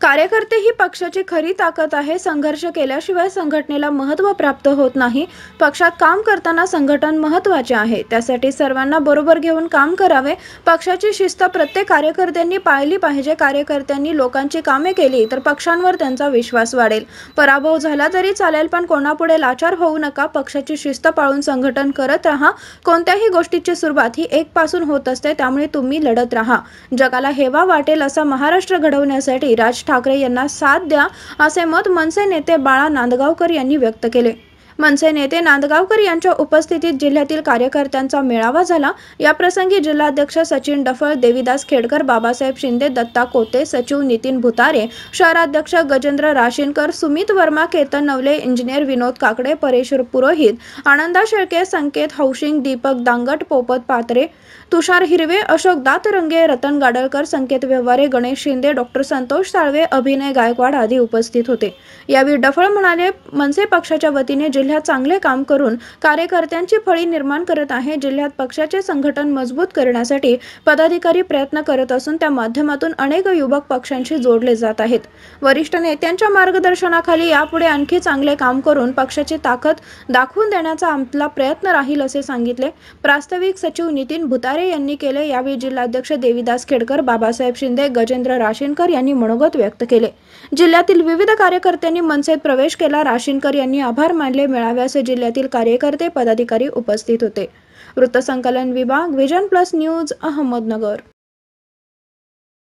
कार्यकर्ते ही पक्षाची खरी ताकद आहे संघर्ष केल्याशिवाय संघटनेला महत्व प्राप्त होत नाही पक्षात काम करताना संघटन महत्त्वाचे आहे त्यासाठी सर्वांना बरोबर घेऊन काम करावे पक्षाची शिस्त प्रत्येक कार्यकर्त्यांनी पाळली पाहिजे कार्यकर्त्यांनी लोकांची कामे केली तर पक्षांवर त्यांचा विश्वास वाढेल पराभव झाला तरी चालेल पण कोणापुढे लाचार होऊ नका पक्षाची शिस्त पाळून संघटन करत राहा कोणत्याही गोष्टीची सुरुवात ही एक पासून होत असते त्यामुळे तुम्ही लढत राहा जगाला हेवा वाटेल असा महाराष्ट्र घडवण्यासाठी राज ठाकरे यांना साथ द्या असे मत मनसे नेते बाळा नांदगावकर यांनी व्यक्त केले मनसे नेते नांदगावकर यांच्या उपस्थितीत जिल्ह्यातील कार्यकर्त्यांचा मेळावा झाला याप्रसंगी जिल्हाध्यक्ष सचिन डफळ देवीदास खेडकर बाबासाहेब शिंदे दत्ता कोते सचिव नितीन भुतारे शहराध्यक्ष गजेंद्र राशिनकर सुमित वर्मा केतन नवले इंजिनियर विनोद काकडे परेश्वर पुरोहित आनंदा शेळके संकेत हौशिंग दीपक दांगट पोपत पात्रे तुषार हिरवे अशोक दातरंगे रतन गाडळकर संकेत व्यवहारे गणेश शिंदे डॉक्टर संतोष साळवे अभिनय गायकवाड आदी उपस्थित होते यावेळी डफळ म्हणाले मनसे पक्षाच्या वतीने जिल्ह्यात चांगले काम करून कार्यकर्त्यांची फळी निर्माण करत आहे जिल्ह्यात पक्षाचे संघटन मजबूत करण्यासाठी पदाधिकारी प्रयत्न करत असून त्या माध्यमातून अनेक युवक पक्षांशी जोडले जात आहेत वरिष्ठ नेत्यांच्या मार्गदर्शनाखाली यापुढे आणखी चांगले काम करून पक्षाची ताकद दाखवून देण्याचा आपला प्रयत्न राहील असे सांगितले प्रास्ताविक सचिव नितीन भुतारे यांनी केले यावेळी जिल्हाध्यक्ष देवीदास खेडकर बाबासाहेब शिंदे गजेंद्र राशीनकर यांनी मनोगत व्यक्त केले जिल्ह्यातील विविध कार्यकर्त्यांनी मनसेत प्रवेश केला राशीनकर यांनी आभार मानले मेळाव्यास जिल्ह्यातील कार्यकर्ते पदाधिकारी उपस्थित होते वृत्तसंकलन विभाग विजन प्लस न्यूज अहमदनगर